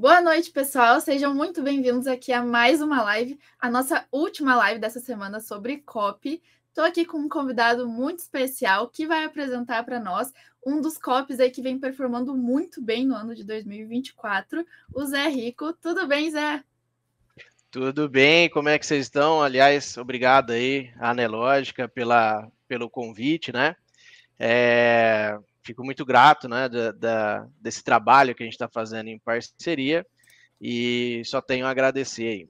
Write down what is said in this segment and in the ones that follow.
Boa noite, pessoal. Sejam muito bem-vindos aqui a mais uma live, a nossa última live dessa semana sobre COP. Estou aqui com um convidado muito especial que vai apresentar para nós um dos COPs aí que vem performando muito bem no ano de 2024, o Zé Rico. Tudo bem, Zé? Tudo bem, como é que vocês estão? Aliás, obrigado aí, Anelógica, pela, pelo convite, né? É, fico muito grato né, da, da, desse trabalho que a gente está fazendo em parceria e só tenho a agradecer aí.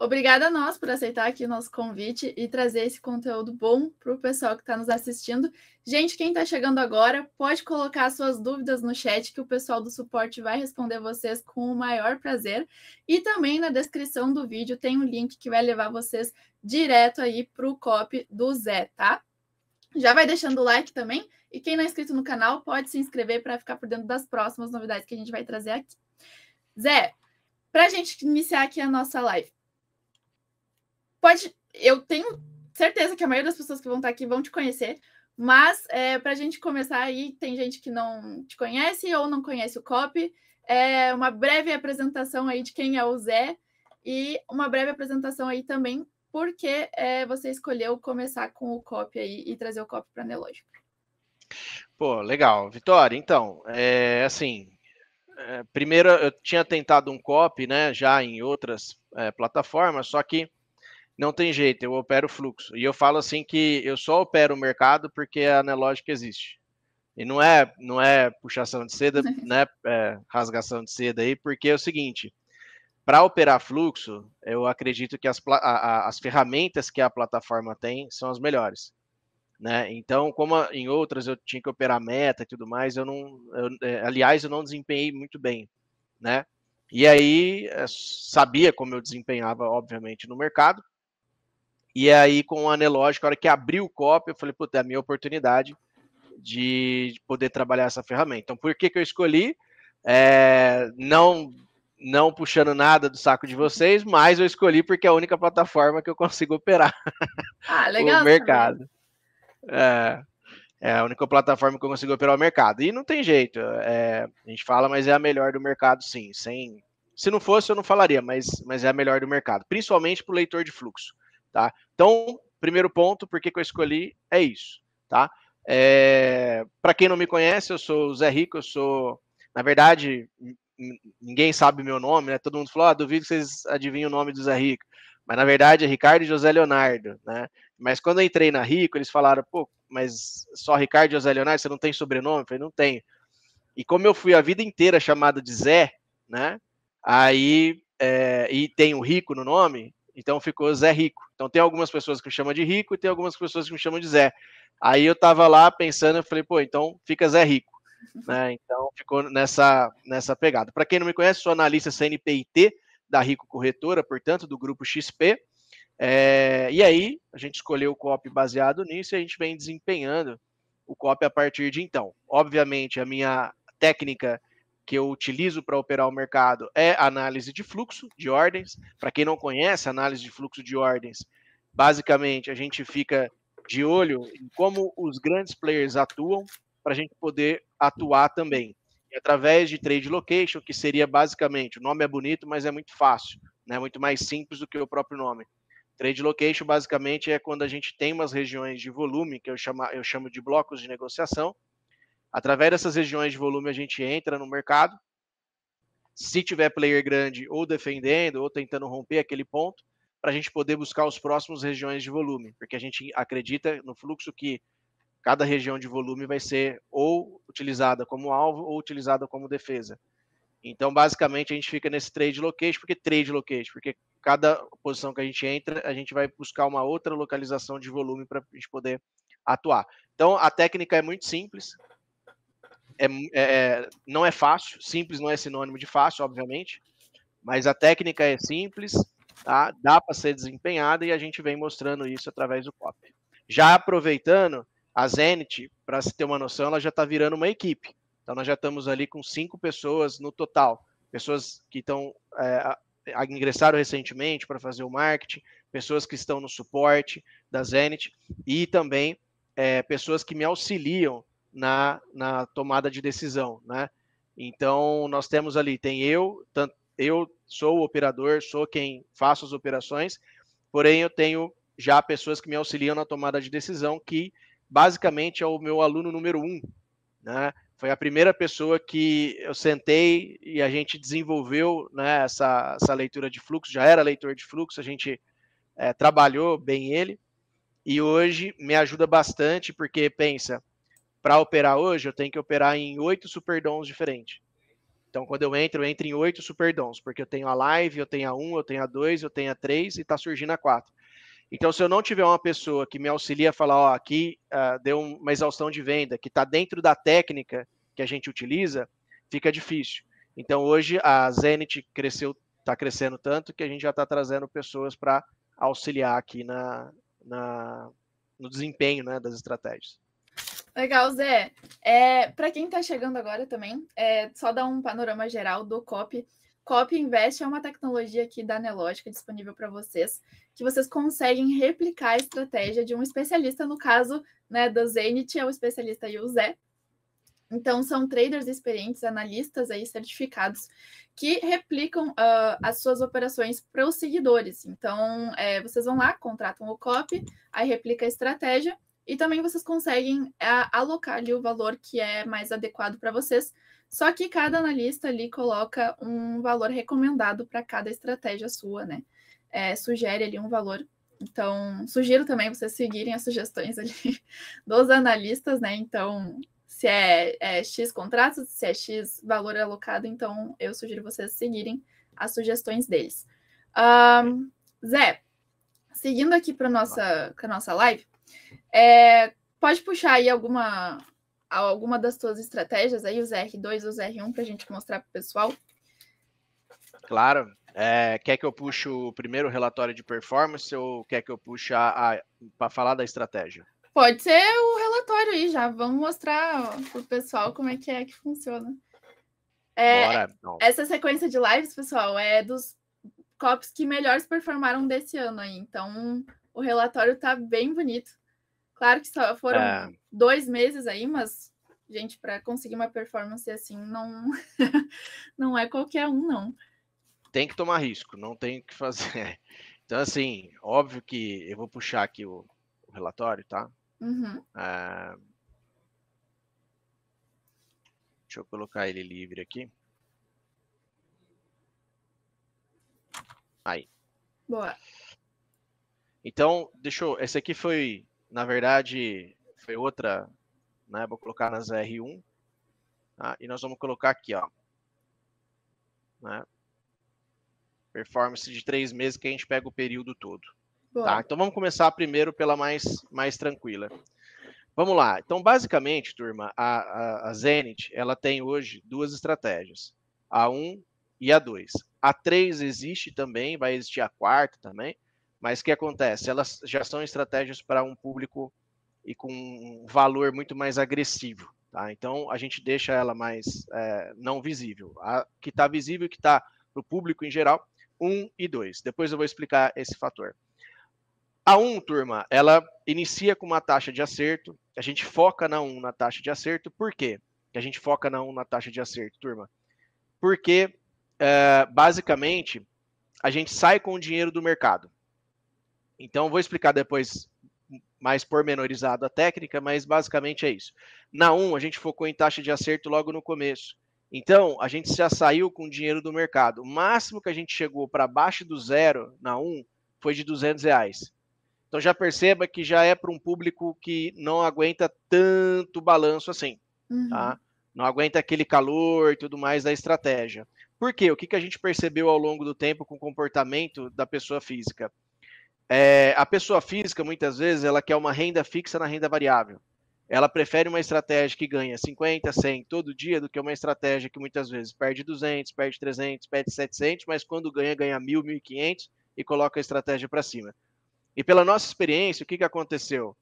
Obrigada a nós por aceitar aqui o nosso convite e trazer esse conteúdo bom para o pessoal que está nos assistindo. Gente, quem está chegando agora, pode colocar suas dúvidas no chat que o pessoal do suporte vai responder vocês com o maior prazer. E também na descrição do vídeo tem um link que vai levar vocês direto aí para o COP do Zé, tá? Já vai deixando o like também e quem não é inscrito no canal pode se inscrever para ficar por dentro das próximas novidades que a gente vai trazer aqui. Zé, para a gente iniciar aqui a nossa live, pode. Eu tenho certeza que a maioria das pessoas que vão estar tá aqui vão te conhecer, mas é, para a gente começar aí, tem gente que não te conhece ou não conhece o COP. É, uma breve apresentação aí de quem é o Zé e uma breve apresentação aí também porque é, você escolheu começar com o COP aí e trazer o COP para a Nelógica. Pô, legal. Vitória, então, é, assim, é, primeiro eu tinha tentado um copy, né, já em outras é, plataformas, só que não tem jeito, eu opero fluxo. E eu falo assim que eu só opero o mercado porque a analógica existe. E não é, não é puxação de seda, né, é, rasgação de seda aí, porque é o seguinte, para operar fluxo, eu acredito que as, a, a, as ferramentas que a plataforma tem são as melhores. Né? Então, como em outras eu tinha que operar meta e tudo mais, eu não, eu, é, aliás, eu não desempenhei muito bem, né? E aí é, sabia como eu desempenhava, obviamente, no mercado. E aí, com o Anelógico, a hora que abriu o COP, eu falei, puta, é a minha oportunidade de poder trabalhar essa ferramenta. Então, por que, que eu escolhi? É, não não puxando nada do saco de vocês, mas eu escolhi porque é a única plataforma que eu consigo operar ah, legal, o mercado. Também. É, é a única plataforma que eu consigo operar o mercado. E não tem jeito. É, a gente fala, mas é a melhor do mercado, sim. Sem, se não fosse, eu não falaria, mas, mas é a melhor do mercado, principalmente para o leitor de fluxo. Tá? Então, primeiro ponto, por que, que eu escolhi é isso. Tá? É, para quem não me conhece, eu sou o Zé Rico, eu sou. Na verdade, ninguém sabe meu nome, né? Todo mundo falou, ah, duvido que vocês adivinhem o nome do Zé Rico. Mas na verdade é Ricardo e José Leonardo, né? Mas quando eu entrei na Rico, eles falaram, pô, mas só Ricardo e José Leonardo, você não tem sobrenome? Eu falei, não tenho. E como eu fui a vida inteira chamado de Zé, né? Aí, é, e tem o Rico no nome, então ficou Zé Rico. Então tem algumas pessoas que me chamam de Rico e tem algumas pessoas que me chamam de Zé. Aí eu tava lá pensando, eu falei, pô, então fica Zé Rico. Né? Então ficou nessa, nessa pegada. Para quem não me conhece, sou analista CNPIT, da Rico Corretora, portanto, do grupo XP. É, e aí, a gente escolheu o COP baseado nisso e a gente vem desempenhando o COP a partir de então. Obviamente, a minha técnica que eu utilizo para operar o mercado é análise de fluxo de ordens. Para quem não conhece, análise de fluxo de ordens, basicamente, a gente fica de olho em como os grandes players atuam para a gente poder atuar também através de trade location, que seria basicamente, o nome é bonito, mas é muito fácil, né? Muito mais simples do que o próprio nome. Trade location basicamente é quando a gente tem umas regiões de volume, que eu chamo, eu chamo de blocos de negociação. Através dessas regiões de volume a gente entra no mercado. Se tiver player grande ou defendendo ou tentando romper aquele ponto, para a gente poder buscar os próximos regiões de volume, porque a gente acredita no fluxo que cada região de volume vai ser ou utilizada como alvo ou utilizada como defesa. Então, basicamente, a gente fica nesse trade location, porque trade location, porque cada posição que a gente entra, a gente vai buscar uma outra localização de volume para a gente poder atuar. Então, a técnica é muito simples, é, é, é, não é fácil, simples não é sinônimo de fácil, obviamente, mas a técnica é simples, tá? dá para ser desempenhada e a gente vem mostrando isso através do COP. Já aproveitando, a Zenit, para se ter uma noção, ela já está virando uma equipe. Então nós já estamos ali com cinco pessoas no total, pessoas que estão é, ingressaram recentemente para fazer o marketing, pessoas que estão no suporte da Zenit e também é, pessoas que me auxiliam na, na tomada de decisão, né? Então nós temos ali, tem eu, eu sou o operador, sou quem faço as operações, porém eu tenho já pessoas que me auxiliam na tomada de decisão que basicamente é o meu aluno número um, né? Foi a primeira pessoa que eu sentei e a gente desenvolveu né, essa, essa leitura de fluxo, já era leitor de fluxo, a gente é, trabalhou bem ele e hoje me ajuda bastante, porque pensa, para operar hoje eu tenho que operar em oito superdons diferentes. Então, quando eu entro, eu entro em oito superdons, porque eu tenho a live, eu tenho a um, eu tenho a dois, eu tenho a três e está surgindo a quatro. Então, se eu não tiver uma pessoa que me auxilia a falar, ó, aqui uh, deu uma exaustão de venda, que está dentro da técnica que a gente utiliza, fica difícil. Então, hoje a Zenit cresceu, está crescendo tanto que a gente já está trazendo pessoas para auxiliar aqui na, na, no desempenho né, das estratégias. Legal, Zé. É, para quem está chegando agora também, é, só dar um panorama geral do COP. Copy Invest é uma tecnologia aqui da Nelogica disponível para vocês, que vocês conseguem replicar a estratégia de um especialista, no caso né, da Zenit, é o especialista aí, o Zé. Então, são traders experientes, analistas aí certificados, que replicam uh, as suas operações para os seguidores. Então, é, vocês vão lá, contratam o COP, aí replica a estratégia, e também vocês conseguem é, alocar ali o valor que é mais adequado para vocês. Só que cada analista ali coloca um valor recomendado para cada estratégia sua, né? É, sugere ali um valor. Então, sugiro também vocês seguirem as sugestões ali dos analistas, né? Então, se é, é, X contratos, se é X valor alocado, então eu sugiro vocês seguirem as sugestões deles. Um, Zé, seguindo aqui para a nossa, nossa live, é, pode puxar aí alguma, alguma das tuas estratégias aí, os R2, os R1, para a gente mostrar para o pessoal? Claro. É, quer que eu puxe o primeiro relatório de performance ou quer que eu puxe para falar da estratégia? Pode ser o relatório aí já. Vamos mostrar para o pessoal como é que é que funciona. É, Bora, então. essa sequência de lives, pessoal, é dos cops que melhores performaram desse ano aí. Então, o relatório tá bem bonito. Claro que só foram é. dois meses aí, mas, gente, para conseguir uma performance assim, não, não é qualquer um, não. Tem que tomar risco, não tem o que fazer. Então, assim, óbvio que eu vou puxar aqui o, o relatório, tá? Uhum. É... Deixa eu colocar ele livre aqui. Aí. Boa. Então, deixa eu. Esse aqui foi na verdade, foi outra, né? Vou colocar nas R1. Tá? E nós vamos colocar aqui, ó. Né? Performance de três meses que a gente pega o período todo. Tá? Então vamos começar primeiro pela mais, mais tranquila. Vamos lá. Então, basicamente, turma, a, a, a Zenit ela tem hoje duas estratégias: a 1 e a 2. A 3 existe também, vai existir a quarta também, mas o que acontece? Elas já são estratégias para um público e com um valor muito mais agressivo. Tá? Então, a gente deixa ela mais é, não visível. A que está visível, e que está para o público em geral, 1 um e 2. Depois eu vou explicar esse fator. A 1, um, turma, ela inicia com uma taxa de acerto. A gente foca na 1 um, na taxa de acerto. Por quê que a gente foca na 1 um, na taxa de acerto, turma? Porque, é, basicamente, a gente sai com o dinheiro do mercado. Então, vou explicar depois mais pormenorizado a técnica, mas basicamente é isso. Na 1, a gente focou em taxa de acerto logo no começo. Então, a gente já saiu com dinheiro do mercado. O máximo que a gente chegou para baixo do zero na 1 foi de 200 reais. Então, já perceba que já é para um público que não aguenta tanto balanço assim. Uhum. Tá? Não aguenta aquele calor e tudo mais da estratégia. Por quê? O que, que a gente percebeu ao longo do tempo com o comportamento da pessoa física? É, a pessoa física, muitas vezes, ela quer uma renda fixa na renda variável. Ela prefere uma estratégia que ganha 50, 100 todo dia do que uma estratégia que muitas vezes perde 200, perde 300, perde 700, mas quando ganha, ganha 1.000, 1.500 e coloca a estratégia para cima. E pela nossa experiência, o que, que aconteceu?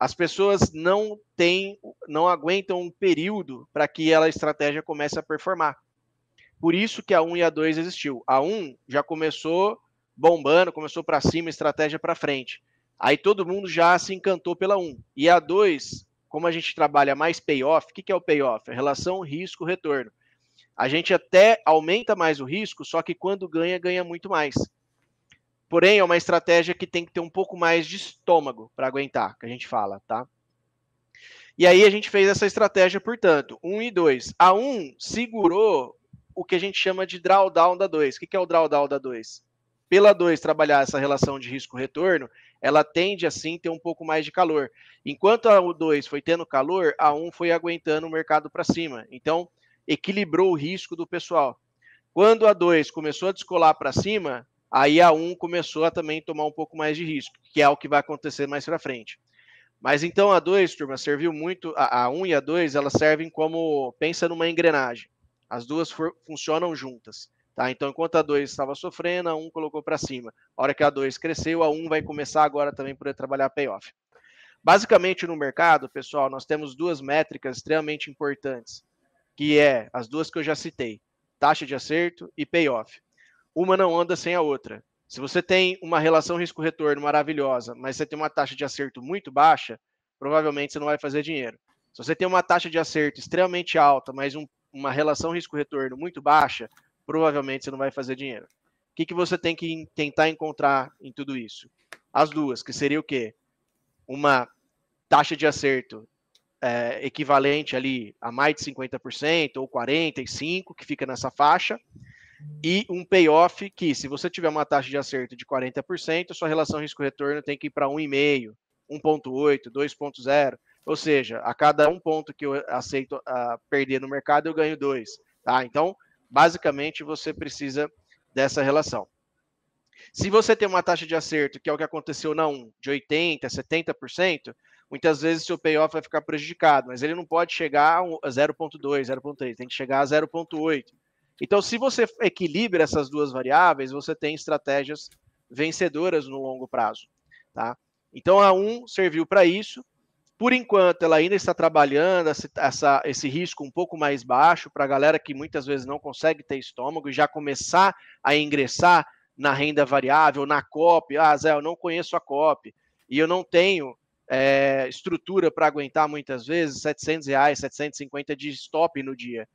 As pessoas não têm, não aguentam um período para que a estratégia comece a performar. Por isso que a 1 e a 2 existiu. A 1 já começou bombando, começou para cima, estratégia para frente. Aí todo mundo já se encantou pela 1. E a 2, como a gente trabalha mais payoff, o que, que é o payoff? É relação risco-retorno. A gente até aumenta mais o risco, só que quando ganha, ganha muito mais. Porém, é uma estratégia que tem que ter um pouco mais de estômago para aguentar, que a gente fala, tá? E aí a gente fez essa estratégia, portanto, 1 um e 2. A 1 um segurou o que a gente chama de drawdown da 2. O que é o drawdown da 2? pela 2 trabalhar essa relação de risco-retorno, ela tende assim ter um pouco mais de calor. Enquanto a 2 foi tendo calor, a 1 um foi aguentando o mercado para cima. Então, equilibrou o risco do pessoal. Quando a 2 começou a descolar para cima, aí a 1 um começou a também tomar um pouco mais de risco, que é o que vai acontecer mais para frente. Mas então a 2, turma, serviu muito, a 1 um e a 2, elas servem como, pensa numa engrenagem. As duas for, funcionam juntas. Tá? Então, enquanto a 2 estava sofrendo, a 1 um colocou para cima. A hora que a 2 cresceu, a 1 um vai começar agora também por trabalhar payoff. Basicamente, no mercado, pessoal, nós temos duas métricas extremamente importantes, que é as duas que eu já citei, taxa de acerto e payoff. Uma não anda sem a outra. Se você tem uma relação risco-retorno maravilhosa, mas você tem uma taxa de acerto muito baixa, provavelmente você não vai fazer dinheiro. Se você tem uma taxa de acerto extremamente alta, mas um, uma relação risco-retorno muito baixa, provavelmente você não vai fazer dinheiro. O que, que você tem que tentar encontrar em tudo isso? As duas, que seria o quê? Uma taxa de acerto é, equivalente ali a mais de 50% ou 45%, que fica nessa faixa, e um payoff que, se você tiver uma taxa de acerto de 40%, sua relação risco-retorno tem que ir para 1,5%, 1,8%, 2,0%. Ou seja, a cada um ponto que eu aceito uh, perder no mercado, eu ganho dois. Tá? Então, Basicamente, você precisa dessa relação. Se você tem uma taxa de acerto, que é o que aconteceu na 1, de 80%, 70%, muitas vezes seu payoff vai ficar prejudicado, mas ele não pode chegar a 0,2, 0,3, tem que chegar a 0,8. Então, se você equilibra essas duas variáveis, você tem estratégias vencedoras no longo prazo. Tá? Então, a 1 serviu para isso, por enquanto, ela ainda está trabalhando essa, esse risco um pouco mais baixo para a galera que muitas vezes não consegue ter estômago e já começar a ingressar na renda variável, na COP. Ah, Zé, eu não conheço a COP e eu não tenho é, estrutura para aguentar muitas vezes 700 reais, 750 de stop no dia.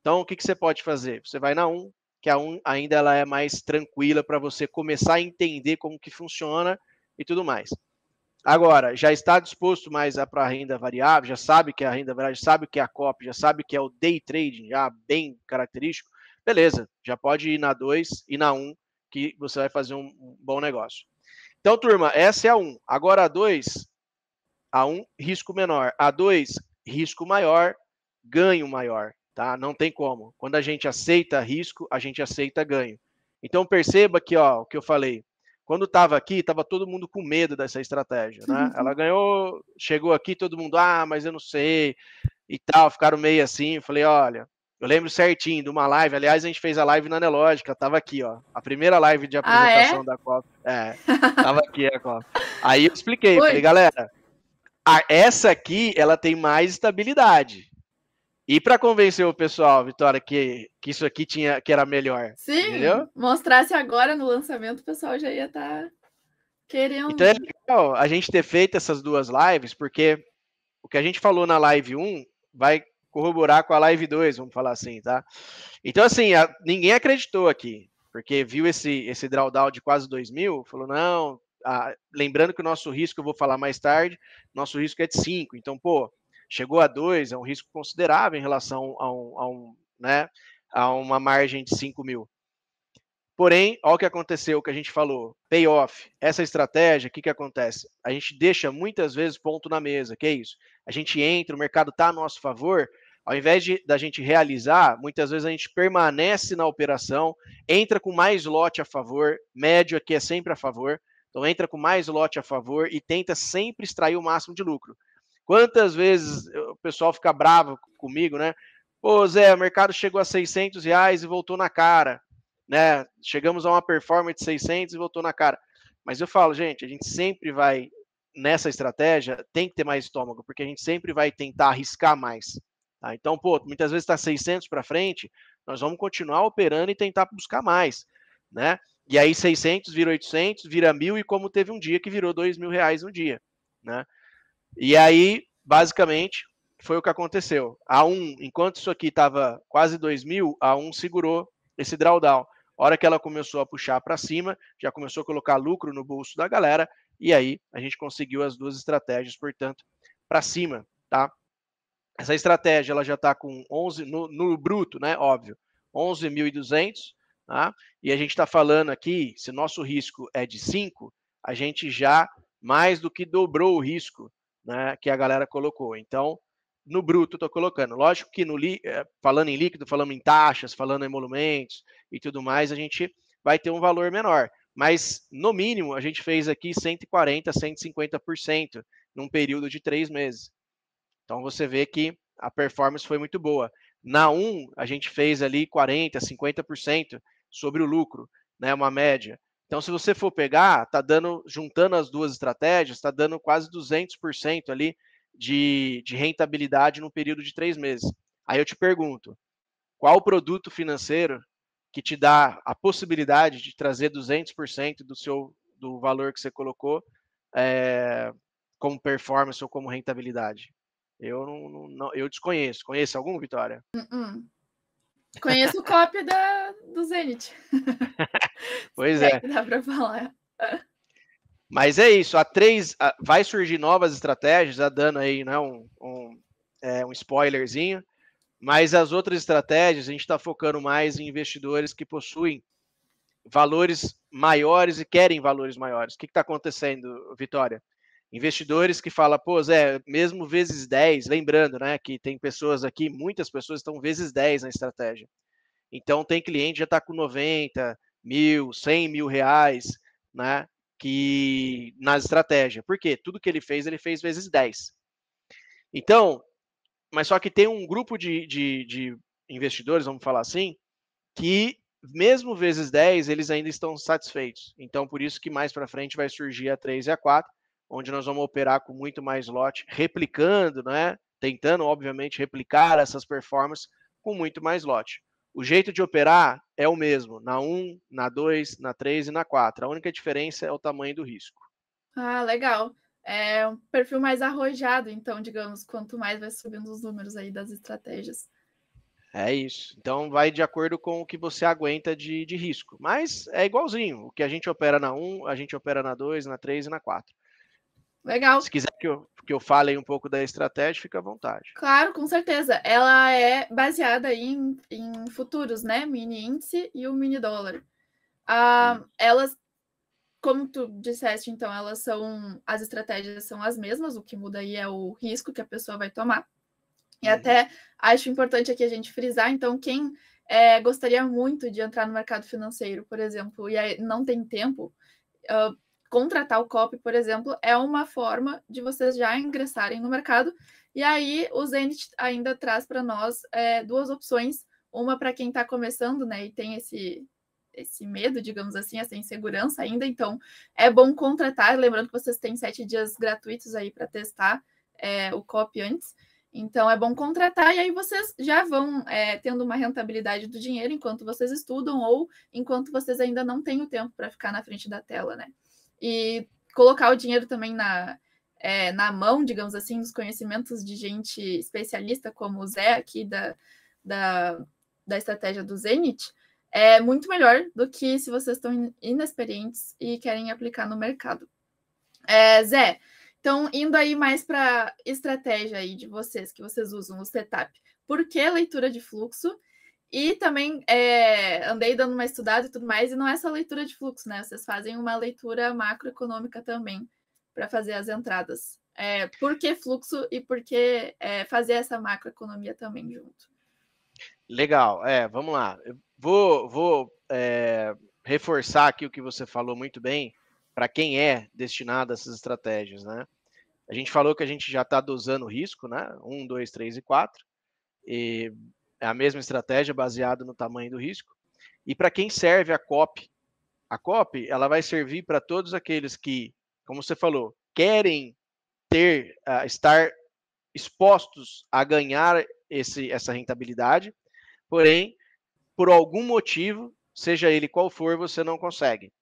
Então, o que, que você pode fazer? Você vai na 1, que a 1 ainda ela é mais tranquila para você começar a entender como que funciona e tudo mais. Agora, já está disposto mais para a renda variável, já sabe que é a renda variável, já sabe que é a COP, já sabe que é o day trading, já bem característico, beleza, já pode ir na 2 e na 1, um, que você vai fazer um bom negócio. Então, turma, essa é a 1. Um. Agora a 2, a 1, um, risco menor. A 2, risco maior, ganho maior, tá? Não tem como. Quando a gente aceita risco, a gente aceita ganho. Então, perceba que, ó, o que eu falei, quando estava aqui, estava todo mundo com medo dessa estratégia, né? Uhum. Ela ganhou, chegou aqui, todo mundo, ah, mas eu não sei e tal, ficaram meio assim. Falei, olha, eu lembro certinho de uma live, aliás, a gente fez a live na Anelógica, tava aqui, ó. A primeira live de apresentação ah, é? da Copa. É, tava aqui a Copa. Aí eu expliquei, falei, galera, a, essa aqui, ela tem mais estabilidade. E para convencer o pessoal, Vitória, que, que isso aqui tinha que era melhor. Sim, entendeu? mostrasse agora no lançamento, o pessoal já ia estar tá querendo. Então é legal a gente ter feito essas duas lives, porque o que a gente falou na live 1 vai corroborar com a live 2, vamos falar assim, tá? Então, assim, a, ninguém acreditou aqui, porque viu esse, esse drawdown de quase 2 mil, falou, não, ah, lembrando que o nosso risco, eu vou falar mais tarde, nosso risco é de 5, então, pô, Chegou a 2, é um risco considerável em relação a, um, a, um, né, a uma margem de 5 mil. Porém, olha o que aconteceu, o que a gente falou, payoff. Essa estratégia, o que, que acontece? A gente deixa muitas vezes ponto na mesa, que é isso. A gente entra, o mercado está a nosso favor, ao invés de, da gente realizar, muitas vezes a gente permanece na operação, entra com mais lote a favor, médio aqui é sempre a favor, então entra com mais lote a favor e tenta sempre extrair o máximo de lucro. Quantas vezes o pessoal fica bravo comigo, né? Pô, Zé, o mercado chegou a 600 reais e voltou na cara, né? Chegamos a uma performance de 600 e voltou na cara. Mas eu falo, gente, a gente sempre vai, nessa estratégia, tem que ter mais estômago, porque a gente sempre vai tentar arriscar mais. Tá? Então, pô, muitas vezes está 600 para frente, nós vamos continuar operando e tentar buscar mais, né? E aí 600 vira 800, vira 1.000 e como teve um dia que virou 2 mil reais um dia, né? E aí, basicamente, foi o que aconteceu. A 1, enquanto isso aqui estava quase 2 mil, a 1 segurou esse drawdown. A hora que ela começou a puxar para cima, já começou a colocar lucro no bolso da galera, e aí a gente conseguiu as duas estratégias, portanto, para cima, tá? Essa estratégia ela já está com 11 no, no, bruto, né? Óbvio, 11.200, tá? E a gente está falando aqui, se nosso risco é de 5, a gente já mais do que dobrou o risco né, que a galera colocou. Então, no bruto estou colocando. Lógico que no li, eh, falando em líquido, falando em taxas, falando em emolumentos e tudo mais, a gente vai ter um valor menor. Mas, no mínimo, a gente fez aqui 140%, 150% num período de três meses. Então, você vê que a performance foi muito boa. Na 1, a gente fez ali 40%, 50% sobre o lucro, né, uma média. Então, se você for pegar, tá dando, juntando as duas estratégias, está dando quase 200% ali de, de rentabilidade num período de três meses. Aí eu te pergunto, qual produto financeiro que te dá a possibilidade de trazer 200% do seu do valor que você colocou é, como performance ou como rentabilidade? Eu não, não eu desconheço. Conhece algum, Vitória? Uh -uh. Conheço copy da, do Zenit. Pois é. é. dá para falar. Mas é isso, a três a, vai surgir novas estratégias, já dando aí né, um, um, é, um spoilerzinho, mas as outras estratégias a gente está focando mais em investidores que possuem valores maiores e querem valores maiores. O que está acontecendo, Vitória? Investidores que falam, pô, Zé, mesmo vezes 10, lembrando né, que tem pessoas aqui, muitas pessoas estão vezes 10 na estratégia. Então tem cliente que já está com 90, mil, cem mil reais, né? Que na estratégia. Porque tudo que ele fez, ele fez vezes 10. Então, mas só que tem um grupo de, de, de investidores, vamos falar assim, que mesmo vezes 10, eles ainda estão satisfeitos. Então, por isso que mais para frente vai surgir a 3 e a 4, onde nós vamos operar com muito mais lote, replicando, né? Tentando, obviamente, replicar essas performances com muito mais lote. O jeito de operar é o mesmo, na 1, na 2, na 3 e na 4. A única diferença é o tamanho do risco. Ah, legal. É um perfil mais arrojado, então, digamos, quanto mais vai subindo os números aí das estratégias. É isso. Então vai de acordo com o que você aguenta de, de risco. Mas é igualzinho. O que a gente opera na 1, a gente opera na 2, na 3 e na 4. Legal. Se quiser que eu, que eu fale um pouco da estratégia, fica à vontade. Claro, com certeza. Ela é baseada em, em futuros, né? Mini índice e o mini dólar. Ah, hum. Elas, como tu disseste, então, elas são. As estratégias são as mesmas, o que muda aí é o risco que a pessoa vai tomar. E hum. até acho importante aqui a gente frisar, então, quem é, gostaria muito de entrar no mercado financeiro, por exemplo, e não tem tempo, uh, contratar o COP, por exemplo, é uma forma de vocês já ingressarem no mercado. E aí o Zenit ainda traz para nós é, duas opções, uma para quem está começando, né, e tem esse esse medo, digamos assim, essa insegurança ainda. Então, é bom contratar. Lembrando que vocês têm sete dias gratuitos aí para testar é, o COP antes. Então, é bom contratar e aí vocês já vão é, tendo uma rentabilidade do dinheiro enquanto vocês estudam ou enquanto vocês ainda não têm o tempo para ficar na frente da tela, né? e colocar o dinheiro também na, é, na mão, digamos assim, dos conhecimentos de gente especialista, como o Zé aqui da, da, da estratégia do Zenit, é muito melhor do que se vocês estão inexperientes e querem aplicar no mercado. É, Zé, então indo aí mais para estratégia aí de vocês que vocês usam o setup, por que leitura de fluxo e também é, andei dando uma estudada e tudo mais, e não é só leitura de fluxo, né? Vocês fazem uma leitura macroeconômica também para fazer as entradas. É, por que fluxo e por que é, fazer essa macroeconomia também junto? Legal, é, vamos lá. Eu vou, vou é, reforçar aqui o que você falou muito bem para quem é destinado a essas estratégias, né? A gente falou que a gente já está dosando risco, né? Um, dois, três e quatro. E é a mesma estratégia baseada no tamanho do risco. E para quem serve a COP? A COP ela vai servir para todos aqueles que, como você falou, querem ter, uh, estar expostos a ganhar esse, essa rentabilidade, porém, por algum motivo, seja ele qual for, você não consegue.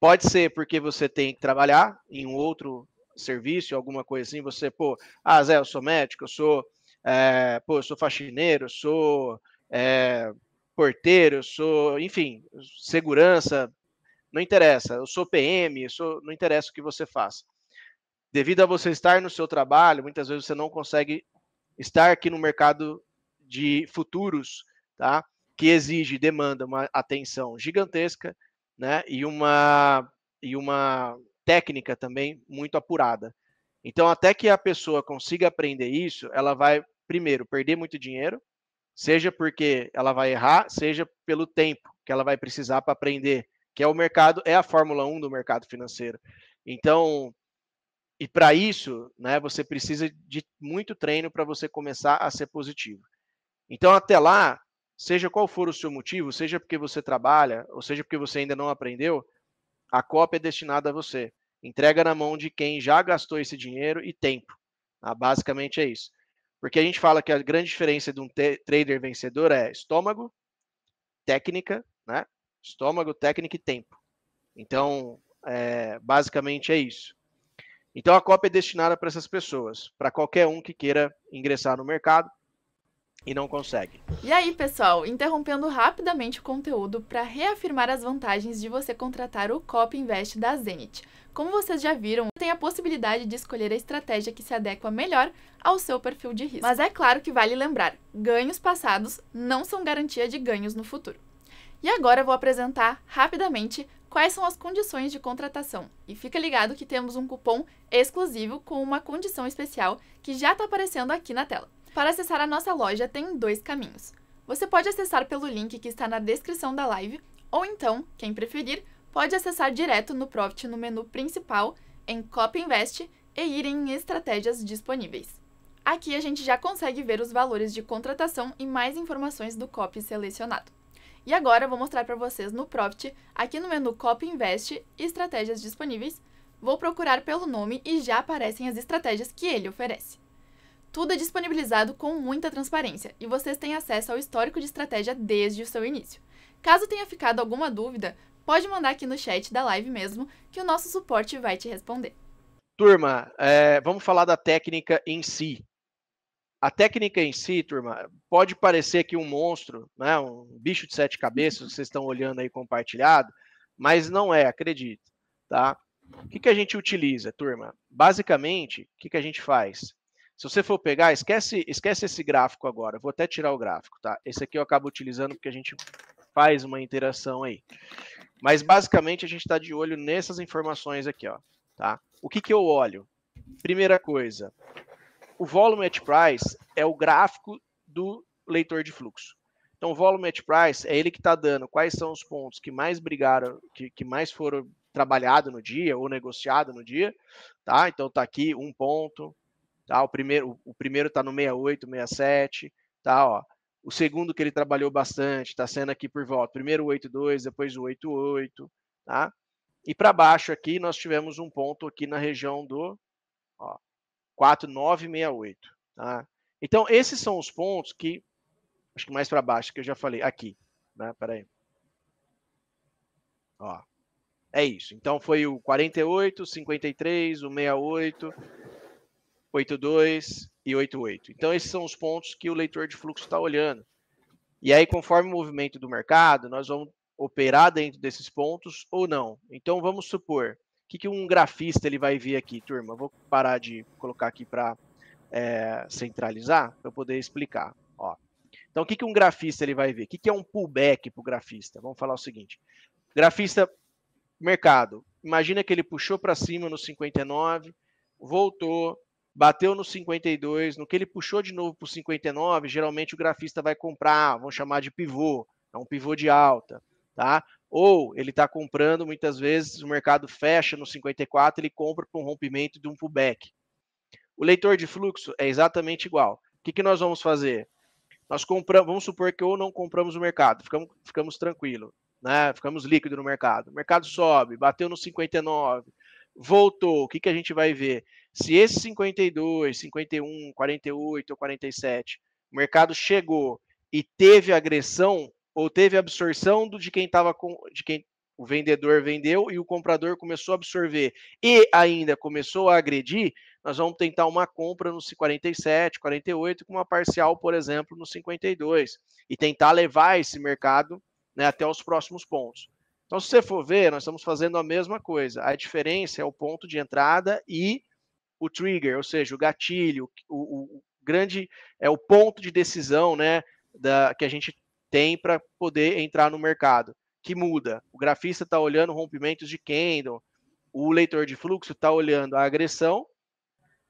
Pode ser porque você tem que trabalhar em um outro serviço, alguma coisa assim, você, pô, ah, Zé, eu sou médico, eu sou é, pô, sou faxineiro, sou é, porteiro, sou, enfim, segurança, não interessa, eu sou PM, eu sou, não interessa o que você faça. Devido a você estar no seu trabalho, muitas vezes você não consegue estar aqui no mercado de futuros, tá? Que exige, demanda uma atenção gigantesca, né? E uma e uma técnica também muito apurada. Então, até que a pessoa consiga aprender isso, ela vai primeiro, perder muito dinheiro, seja porque ela vai errar, seja pelo tempo que ela vai precisar para aprender, que é o mercado, é a Fórmula 1 do mercado financeiro. Então, e para isso, né, você precisa de muito treino para você começar a ser positivo. Então, até lá, seja qual for o seu motivo, seja porque você trabalha, ou seja porque você ainda não aprendeu, a cópia é destinada a você. Entrega na mão de quem já gastou esse dinheiro e tempo. Ah, basicamente é isso. Porque a gente fala que a grande diferença de um trader vencedor é estômago, técnica, né? Estômago, técnica e tempo. Então, é, basicamente é isso. Então, a cópia é destinada para essas pessoas, para qualquer um que queira ingressar no mercado e não consegue. E aí, pessoal, interrompendo rapidamente o conteúdo para reafirmar as vantagens de você contratar o Cop Invest da Zenit. Como vocês já viram, tem a possibilidade de escolher a estratégia que se adequa melhor ao seu perfil de risco. Mas é claro que vale lembrar: ganhos passados não são garantia de ganhos no futuro. E agora eu vou apresentar rapidamente quais são as condições de contratação. E fica ligado que temos um cupom exclusivo com uma condição especial que já está aparecendo aqui na tela. Para acessar a nossa loja, tem dois caminhos. Você pode acessar pelo link que está na descrição da live, ou então, quem preferir, pode acessar direto no Profit no menu principal em Copy Invest e ir em estratégias disponíveis. Aqui a gente já consegue ver os valores de contratação e mais informações do Copy selecionado. E agora vou mostrar para vocês no Profit, aqui no menu Copy Invest Estratégias Disponíveis, vou procurar pelo nome e já aparecem as estratégias que ele oferece. Tudo é disponibilizado com muita transparência e vocês têm acesso ao histórico de estratégia desde o seu início. Caso tenha ficado alguma dúvida, pode mandar aqui no chat da live mesmo, que o nosso suporte vai te responder. Turma, é, vamos falar da técnica em si. A técnica em si, turma, pode parecer aqui um monstro, né, um bicho de sete cabeças que vocês estão olhando aí compartilhado, mas não é, acredito, tá? O que, que a gente utiliza, turma? Basicamente, o que, que a gente faz? Se você for pegar, esquece, esquece esse gráfico agora. vou até tirar o gráfico, tá? Esse aqui eu acabo utilizando porque a gente faz uma interação aí. Mas basicamente a gente está de olho nessas informações aqui, ó. Tá? O que, que eu olho? Primeira coisa, o volume at price é o gráfico do leitor de fluxo. Então, o volume at price é ele que está dando quais são os pontos que mais brigaram, que, que mais foram trabalhados no dia ou negociado no dia, tá? Então, está aqui um ponto, tá? O primeiro, o primeiro tá no 68, 67, tá? Ó, o segundo que ele trabalhou bastante está sendo aqui por volta, primeiro 8,2, depois o 8,8, tá? E para baixo aqui nós tivemos um ponto aqui na região do 4,968, tá? Então esses são os pontos que acho que mais para baixo que eu já falei aqui, né? Pera Ó. É isso. Então foi o 48, 53, o 68, 82 e 88. Então, esses são os pontos que o leitor de fluxo está olhando. E aí, conforme o movimento do mercado, nós vamos operar dentro desses pontos ou não. Então, vamos supor, o que, que um grafista ele vai ver aqui, turma? Vou parar de colocar aqui para é, centralizar, para eu poder explicar. Ó. Então, o que, que um grafista ele vai ver? O que, que é um pullback para o grafista? Vamos falar o seguinte. Grafista, mercado. Imagina que ele puxou para cima no 59, voltou, bateu no 52, no que ele puxou de novo para o 59, geralmente o grafista vai comprar, vão chamar de pivô, é um pivô de alta, tá? Ou ele está comprando, muitas vezes o mercado fecha no 54, ele compra para um rompimento de um pullback. O leitor de fluxo é exatamente igual. O que, que nós vamos fazer? Nós compramos, vamos supor que ou não compramos o mercado, ficamos, ficamos tranquilo, né? Ficamos líquido no mercado. O mercado sobe, bateu no 59, voltou. O que, que a gente vai ver? Se esse 52, 51, 48 ou 47, o mercado chegou e teve agressão ou teve absorção do de quem estava com de quem o vendedor vendeu e o comprador começou a absorver e ainda começou a agredir, nós vamos tentar uma compra no 47, 48 com uma parcial, por exemplo, no 52 e tentar levar esse mercado né, até os próximos pontos. Então, se você for ver, nós estamos fazendo a mesma coisa. A diferença é o ponto de entrada e o trigger, ou seja, o gatilho, o, o grande é o ponto de decisão, né, da, que a gente tem para poder entrar no mercado, que muda. O grafista está olhando rompimentos de candle, o leitor de fluxo está olhando a agressão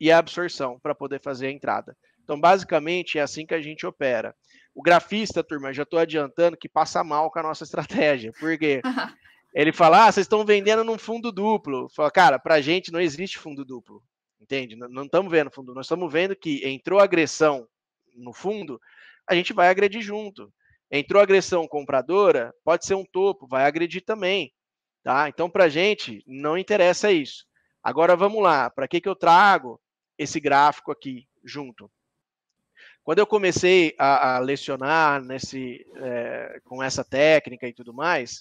e a absorção para poder fazer a entrada. Então, basicamente, é assim que a gente opera. O grafista, turma, já estou adiantando que passa mal com a nossa estratégia, porque ele fala: ah, vocês estão vendendo num fundo duplo. Fala, cara, para a gente não existe fundo duplo. Entende? Não estamos vendo fundo, nós estamos vendo que entrou agressão no fundo, a gente vai agredir junto. Entrou agressão compradora, pode ser um topo, vai agredir também. Tá? Então, para a gente, não interessa isso. Agora, vamos lá. Para que, que eu trago esse gráfico aqui junto? Quando eu comecei a, a lecionar nesse, é, com essa técnica e tudo mais,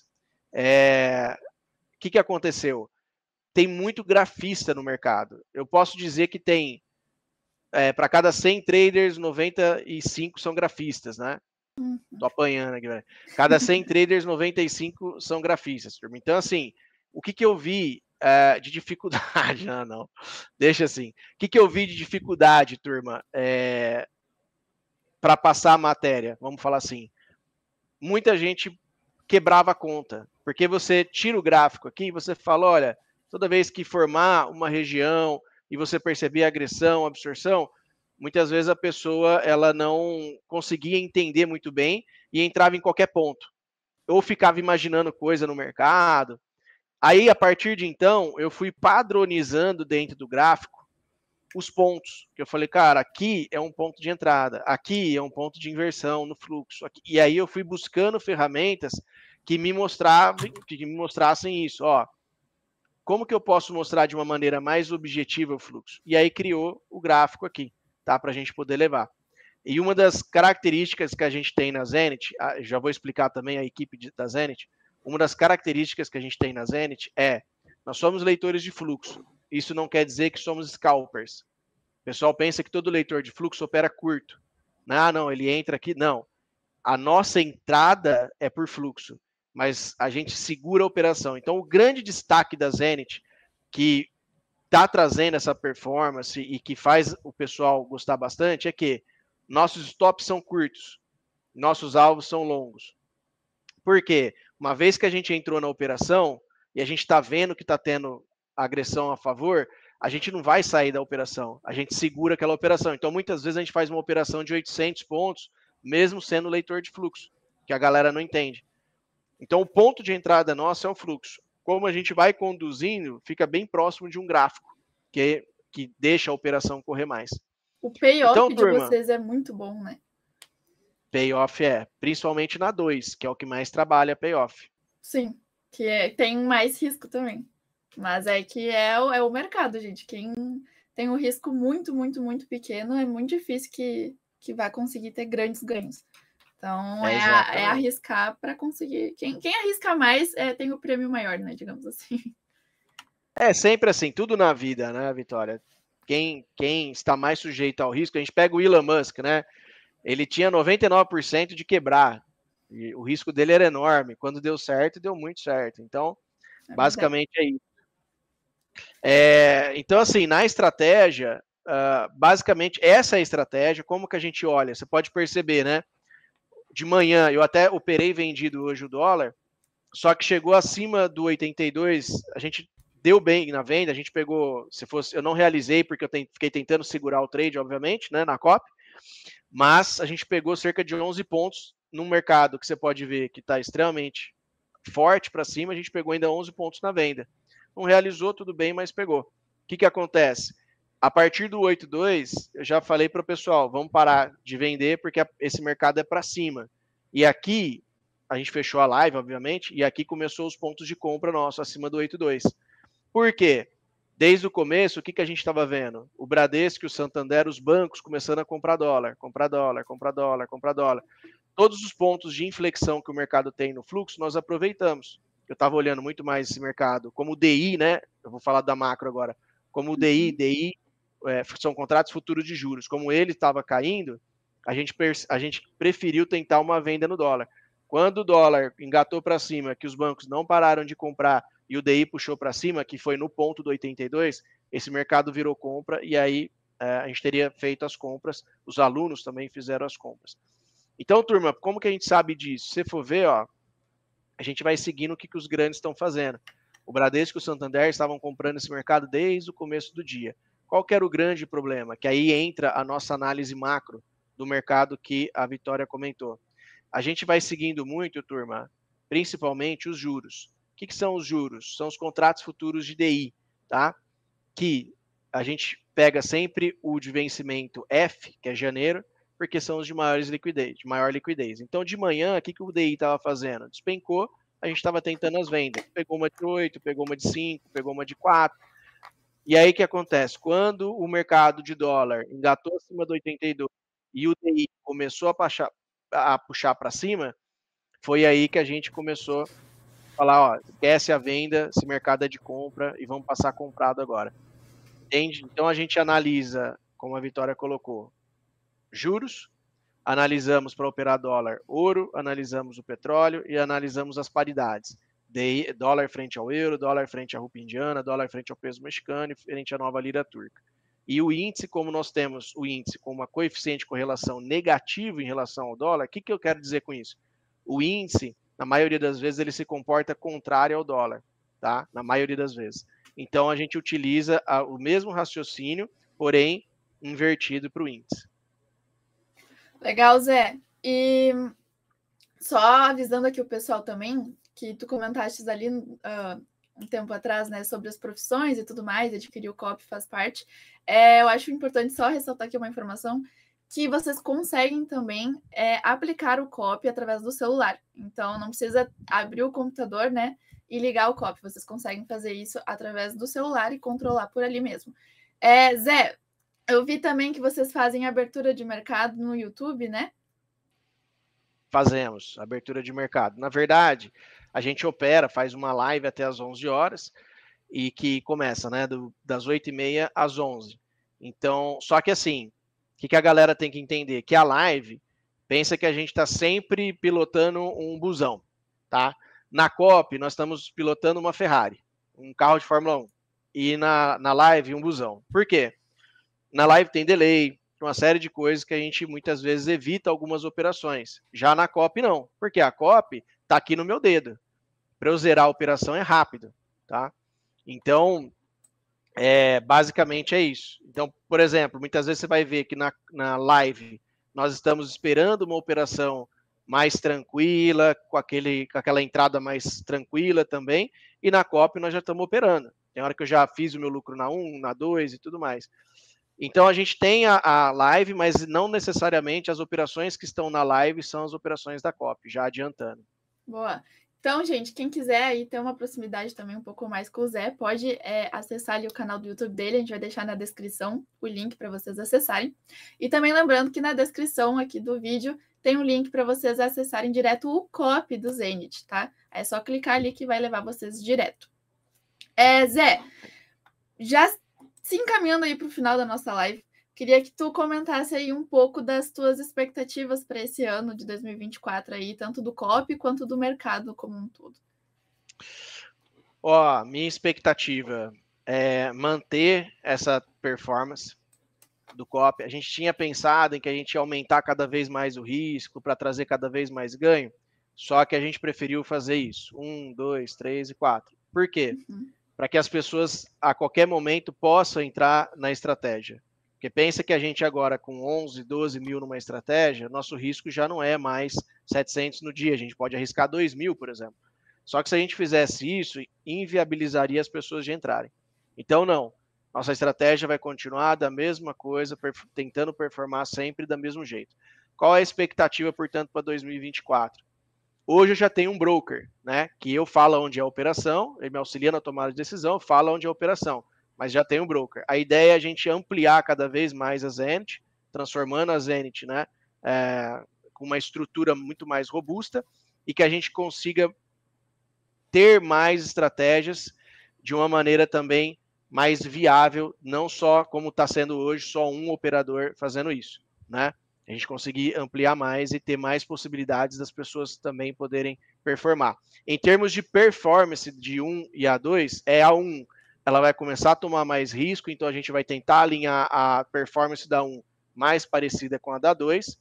o é, que, que aconteceu? tem muito grafista no mercado. Eu posso dizer que tem, é, para cada 100 traders, 95 são grafistas, né? Uhum. Tô apanhando aqui, velho. Cada 100 traders, 95 são grafistas, turma. Então, assim, o que, que eu vi é, de dificuldade? não, ah, não. Deixa assim. O que, que eu vi de dificuldade, turma, é, para passar a matéria? Vamos falar assim. Muita gente quebrava a conta, porque você tira o gráfico aqui e você fala: olha, Toda vez que formar uma região e você perceber agressão, absorção, muitas vezes a pessoa ela não conseguia entender muito bem e entrava em qualquer ponto. Ou ficava imaginando coisa no mercado. Aí, a partir de então, eu fui padronizando dentro do gráfico os pontos. Que eu falei, cara, aqui é um ponto de entrada, aqui é um ponto de inversão no fluxo. Aqui. E aí eu fui buscando ferramentas que me mostravam, que me mostrassem isso. Ó, como que eu posso mostrar de uma maneira mais objetiva o fluxo? E aí criou o gráfico aqui, tá? Para a gente poder levar. E uma das características que a gente tem na Zenit, já vou explicar também a equipe da Zenit, uma das características que a gente tem na Zenit é nós somos leitores de fluxo. Isso não quer dizer que somos scalpers. O pessoal pensa que todo leitor de fluxo opera curto. Ah, não, ele entra aqui. Não. A nossa entrada é por fluxo mas a gente segura a operação. Então, o grande destaque da Zenit, que está trazendo essa performance e que faz o pessoal gostar bastante, é que nossos stops são curtos, nossos alvos são longos. Por quê? Uma vez que a gente entrou na operação e a gente está vendo que está tendo agressão a favor, a gente não vai sair da operação, a gente segura aquela operação. Então, muitas vezes a gente faz uma operação de 800 pontos, mesmo sendo leitor de fluxo, que a galera não entende. Então, o ponto de entrada nosso é o fluxo. Como a gente vai conduzindo, fica bem próximo de um gráfico, que, é, que deixa a operação correr mais. O payoff então, de turma, vocês é muito bom, né? Payoff é, principalmente na 2, que é o que mais trabalha payoff. Sim, que é, tem mais risco também. Mas é que é, é o mercado, gente. Quem tem um risco muito, muito, muito pequeno, é muito difícil que, que vá conseguir ter grandes ganhos. Então é, é, é arriscar para conseguir. Quem, quem arrisca mais é, tem o prêmio maior, né? Digamos assim. É sempre assim, tudo na vida, né, Vitória? Quem, quem está mais sujeito ao risco, a gente pega o Elon Musk, né? Ele tinha 99% de quebrar. E o risco dele era enorme. Quando deu certo, deu muito certo. Então, é basicamente é isso. É, então, assim, na estratégia, uh, basicamente essa é a estratégia, como que a gente olha? Você pode perceber, né? de manhã, eu até operei vendido hoje o dólar, só que chegou acima do 82, a gente deu bem na venda, a gente pegou, se fosse, eu não realizei porque eu fiquei tentando segurar o trade, obviamente, né, na COP, mas a gente pegou cerca de 11 pontos num mercado que você pode ver que está extremamente forte para cima, a gente pegou ainda 11 pontos na venda. Não realizou, tudo bem, mas pegou. O que, que acontece? A partir do 8.2, eu já falei para o pessoal, vamos parar de vender porque esse mercado é para cima. E aqui, a gente fechou a live, obviamente, e aqui começou os pontos de compra nosso acima do 8.2. Por quê? Desde o começo, o que, que a gente estava vendo? O Bradesco, o Santander, os bancos começando a comprar dólar, comprar dólar, comprar dólar, comprar dólar. Todos os pontos de inflexão que o mercado tem no fluxo, nós aproveitamos. Eu estava olhando muito mais esse mercado como o DI, né? Eu vou falar da macro agora. Como o DI, DI é, são contratos futuros de juros. Como ele estava caindo, a gente, a gente preferiu tentar uma venda no dólar. Quando o dólar engatou para cima, que os bancos não pararam de comprar e o DI puxou para cima, que foi no ponto do 82, esse mercado virou compra e aí é, a gente teria feito as compras, os alunos também fizeram as compras. Então, turma, como que a gente sabe disso? Se você for ver, ó, a gente vai seguindo o que, que os grandes estão fazendo. O Bradesco e o Santander estavam comprando esse mercado desde o começo do dia. Qual que era o grande problema? Que aí entra a nossa análise macro do mercado que a Vitória comentou. A gente vai seguindo muito, turma, principalmente os juros. O que, que são os juros? São os contratos futuros de DI, tá? Que a gente pega sempre o de vencimento F, que é janeiro, porque são os de, maiores liquidez, de maior liquidez. Então, de manhã, o que, que o DI estava fazendo? Despencou, a gente estava tentando as vendas. Pegou uma de 8, pegou uma de 5, pegou uma de 4. E aí o que acontece? Quando o mercado de dólar engatou acima do 82 e o DI começou a puxar, a puxar para cima, foi aí que a gente começou a falar, ó, esquece a venda, esse mercado é de compra e vamos passar comprado agora. Entende? Então a gente analisa, como a Vitória colocou, juros, analisamos para operar dólar ouro, analisamos o petróleo e analisamos as paridades de, dólar frente ao euro, dólar frente à rupia indiana, dólar frente ao peso mexicano e frente à nova lira turca. E o índice, como nós temos o índice com uma coeficiente de correlação negativo em relação ao dólar, o que, que eu quero dizer com isso? O índice, na maioria das vezes, ele se comporta contrário ao dólar, tá? Na maioria das vezes. Então, a gente utiliza a, o mesmo raciocínio, porém invertido para o índice. Legal, Zé. E só avisando aqui o pessoal também, que tu comentaste ali uh, um tempo atrás, né, sobre as profissões e tudo mais, adquirir o COP faz parte. É, eu acho importante só ressaltar aqui uma informação que vocês conseguem também é, aplicar o COP através do celular. Então, não precisa abrir o computador, né, e ligar o COP. Vocês conseguem fazer isso através do celular e controlar por ali mesmo. É, Zé, eu vi também que vocês fazem abertura de mercado no YouTube, né? fazemos, abertura de mercado. Na verdade, a gente opera, faz uma live até as 11 horas e que começa, né, do, das 8h30 às 11. Então, só que assim, o que, que a galera tem que entender? Que a live pensa que a gente está sempre pilotando um busão, tá? Na COP, nós estamos pilotando uma Ferrari, um carro de Fórmula 1, e na, na live, um busão. Por quê? Na live tem delay, uma série de coisas que a gente muitas vezes evita algumas operações. Já na COP, não, porque a COP está aqui no meu dedo. Para eu zerar a operação é rápido, tá? Então, é, basicamente é isso. Então, por exemplo, muitas vezes você vai ver que na, na live nós estamos esperando uma operação mais tranquila, com, aquele, com aquela entrada mais tranquila também, e na COP nós já estamos operando. Tem hora que eu já fiz o meu lucro na 1, na 2 e tudo mais. Então a gente tem a, a, live, mas não necessariamente as operações que estão na live são as operações da COP, já adiantando. Boa. Então, gente, quem quiser aí ter uma proximidade também um pouco mais com o Zé, pode é, acessar ali o canal do YouTube dele, a gente vai deixar na descrição o link para vocês acessarem. E também lembrando que na descrição aqui do vídeo tem um link para vocês acessarem direto o COP do Zenit, tá? É só clicar ali que vai levar vocês direto. É, Zé, já se encaminhando aí para o final da nossa live, queria que tu comentasse aí um pouco das tuas expectativas para esse ano de 2024 aí, tanto do COP quanto do mercado como um todo. Ó, oh, minha expectativa é manter essa performance do COP. A gente tinha pensado em que a gente ia aumentar cada vez mais o risco para trazer cada vez mais ganho, só que a gente preferiu fazer isso. Um, dois, três e quatro. Por quê? Uhum para que as pessoas a qualquer momento possam entrar na estratégia. Porque pensa que a gente agora com 11, 12 mil numa estratégia, nosso risco já não é mais 700 no dia, a gente pode arriscar 2 mil, por exemplo. Só que se a gente fizesse isso, inviabilizaria as pessoas de entrarem. Então, não. Nossa estratégia vai continuar da mesma coisa, perf tentando performar sempre do mesmo jeito. Qual é a expectativa, portanto, para 2024? Hoje eu já tenho um broker, né? Que eu falo onde é a operação, ele me auxilia na tomada de decisão, fala onde é a operação, mas já tem um broker. A ideia é a gente ampliar cada vez mais a Zenit, transformando a Zenit, né? É, com uma estrutura muito mais robusta e que a gente consiga ter mais estratégias de uma maneira também mais viável, não só como está sendo hoje, só um operador fazendo isso, né? a gente conseguir ampliar mais e ter mais possibilidades das pessoas também poderem performar. Em termos de performance de 1 e A2, é A1. Ela vai começar a tomar mais risco, então a gente vai tentar alinhar a performance da 1 mais parecida com a da 2.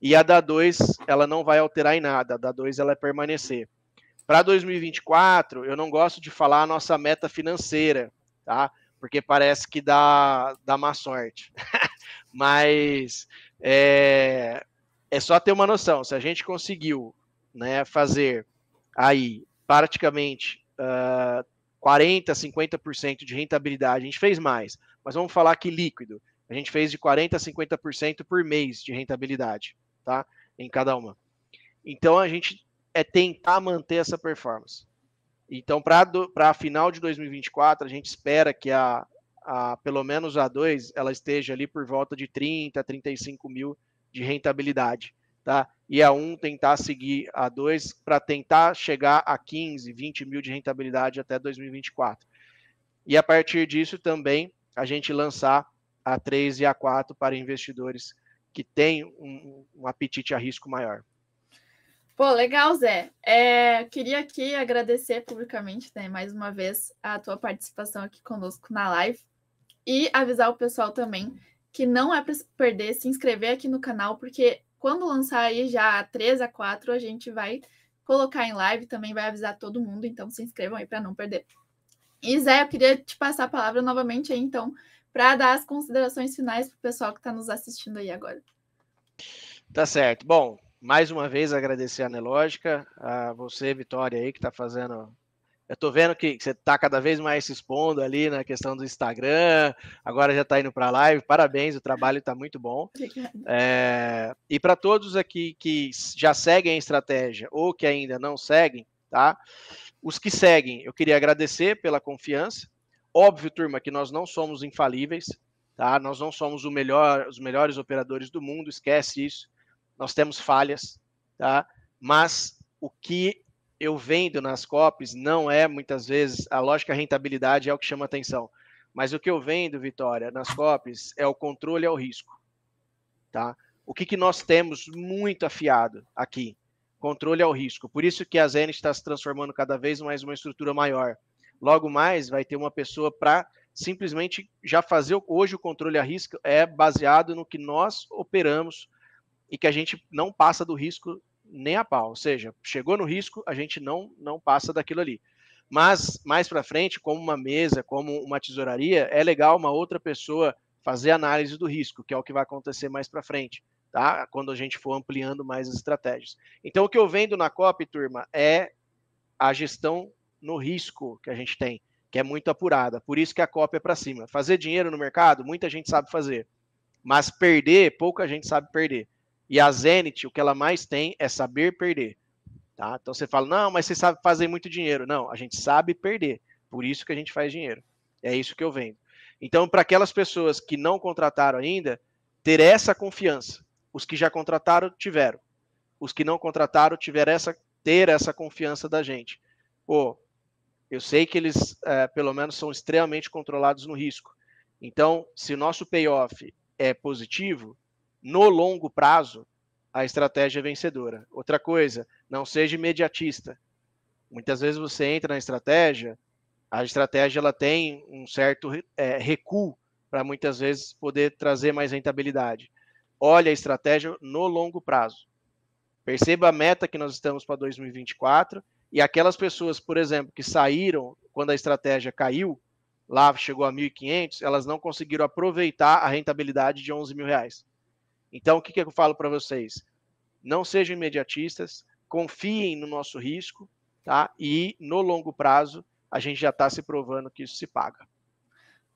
E a da 2, ela não vai alterar em nada. A da 2, ela é permanecer. Para 2024, eu não gosto de falar a nossa meta financeira, tá? Porque parece que dá, dá má sorte. Mas é, é só ter uma noção. Se a gente conseguiu né, fazer aí praticamente uh, 40%, 50% de rentabilidade, a gente fez mais, mas vamos falar que líquido. A gente fez de 40% a 50% por mês de rentabilidade, tá? Em cada uma. Então a gente é tentar manter essa performance. Então, para a final de 2024, a gente espera que a a pelo menos a 2, ela esteja ali por volta de 30, 35 mil de rentabilidade. Tá? E a 1 um tentar seguir a 2 para tentar chegar a 15, 20 mil de rentabilidade até 2024. E a partir disso também a gente lançar a 3 e a 4 para investidores que têm um, um apetite a risco maior. Pô, legal, Zé. É, queria aqui agradecer publicamente, né, mais uma vez, a tua participação aqui conosco na live. E avisar o pessoal também que não é para perder se inscrever aqui no canal, porque quando lançar aí já a 3 a 4, a gente vai colocar em live, também vai avisar todo mundo, então se inscrevam aí para não perder. E Zé, eu queria te passar a palavra novamente aí, então, para dar as considerações finais para o pessoal que está nos assistindo aí agora. Tá certo. Bom, mais uma vez agradecer a Nelógica, a você, Vitória, aí, que está fazendo eu tô vendo que você tá cada vez mais se expondo ali na questão do Instagram, agora já tá indo para live. Parabéns, o trabalho tá muito bom. É, e para todos aqui que já seguem a estratégia ou que ainda não seguem, tá? Os que seguem, eu queria agradecer pela confiança. Óbvio, turma, que nós não somos infalíveis, tá? Nós não somos melhor, os melhores operadores do mundo, esquece isso. Nós temos falhas, tá? Mas o que eu vendo nas COPs não é muitas vezes a lógica rentabilidade é o que chama atenção. Mas o que eu vendo, Vitória, nas COPs é o controle ao é risco. Tá? O que, que nós temos muito afiado aqui? Controle ao é risco. Por isso que a Zen está se transformando cada vez mais uma estrutura maior. Logo mais vai ter uma pessoa para simplesmente já fazer hoje o controle a risco é baseado no que nós operamos e que a gente não passa do risco nem a pau. Ou seja, chegou no risco, a gente não, não passa daquilo ali. Mas mais para frente, como uma mesa, como uma tesouraria, é legal uma outra pessoa fazer análise do risco, que é o que vai acontecer mais para frente, tá? Quando a gente for ampliando mais as estratégias. Então, o que eu vendo na COP, turma, é a gestão no risco que a gente tem, que é muito apurada. Por isso que a COP é para cima. Fazer dinheiro no mercado, muita gente sabe fazer, mas perder, pouca gente sabe perder. E a Zenit, o que ela mais tem é saber perder. Tá? Então você fala, não, mas você sabe fazer muito dinheiro. Não, a gente sabe perder. Por isso que a gente faz dinheiro. É isso que eu vendo. Então, para aquelas pessoas que não contrataram ainda, ter essa confiança. Os que já contrataram, tiveram. Os que não contrataram, tiveram essa, ter essa confiança da gente. Pô, eu sei que eles, é, pelo menos, são extremamente controlados no risco. Então, se o nosso payoff é positivo, no longo prazo, a estratégia é vencedora. Outra coisa, não seja imediatista. Muitas vezes você entra na estratégia, a estratégia ela tem um certo é, recuo para muitas vezes poder trazer mais rentabilidade. Olha a estratégia no longo prazo. Perceba a meta que nós estamos para 2024 e aquelas pessoas, por exemplo, que saíram quando a estratégia caiu, lá chegou a 1.500, elas não conseguiram aproveitar a rentabilidade de 11 mil reais. Então, o que, que eu falo para vocês? Não sejam imediatistas, confiem no nosso risco, tá? E no longo prazo, a gente já está se provando que isso se paga.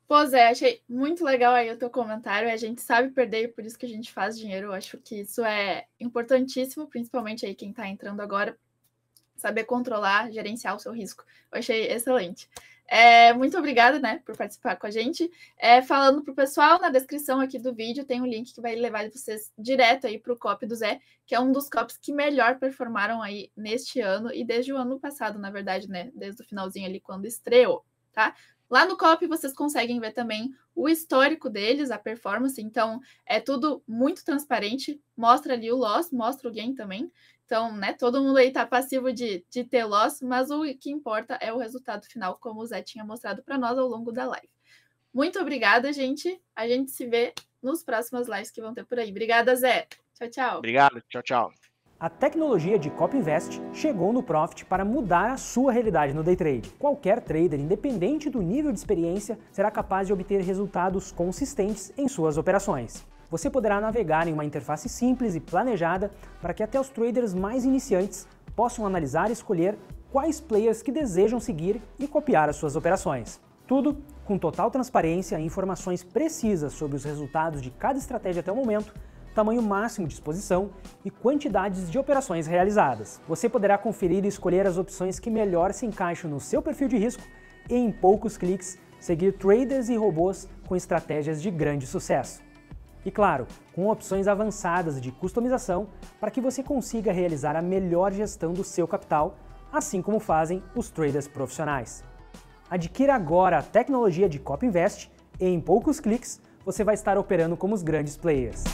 Pois é, achei muito legal aí o teu comentário. A gente sabe perder e por isso que a gente faz dinheiro. Eu acho que isso é importantíssimo, principalmente aí quem está entrando agora, saber controlar, gerenciar o seu risco. Eu achei excelente. É, muito obrigada, né, por participar com a gente. É, falando para o pessoal, na descrição aqui do vídeo tem um link que vai levar vocês direto aí para o COP do Zé, que é um dos COPs que melhor performaram aí neste ano e desde o ano passado, na verdade, né, desde o finalzinho ali quando estreou, tá? Lá no COP vocês conseguem ver também o histórico deles, a performance, então é tudo muito transparente, mostra ali o loss, mostra o gain também. Então, né, todo mundo aí está passivo de, de ter loss, mas o que importa é o resultado final, como o Zé tinha mostrado para nós ao longo da live. Muito obrigada, gente. A gente se vê nos próximos lives que vão ter por aí. Obrigada, Zé. Tchau, tchau. Obrigado. Tchau, tchau. A tecnologia de CopInvest chegou no Profit para mudar a sua realidade no day trade. Qualquer trader, independente do nível de experiência, será capaz de obter resultados consistentes em suas operações. Você poderá navegar em uma interface simples e planejada para que até os traders mais iniciantes possam analisar e escolher quais players que desejam seguir e copiar as suas operações. Tudo com total transparência e informações precisas sobre os resultados de cada estratégia até o momento, tamanho máximo de exposição e quantidades de operações realizadas. Você poderá conferir e escolher as opções que melhor se encaixam no seu perfil de risco e, em poucos cliques, seguir traders e robôs com estratégias de grande sucesso. E claro, com opções avançadas de customização para que você consiga realizar a melhor gestão do seu capital, assim como fazem os traders profissionais. Adquira agora a tecnologia de Copinvest e em poucos cliques você vai estar operando como os grandes players.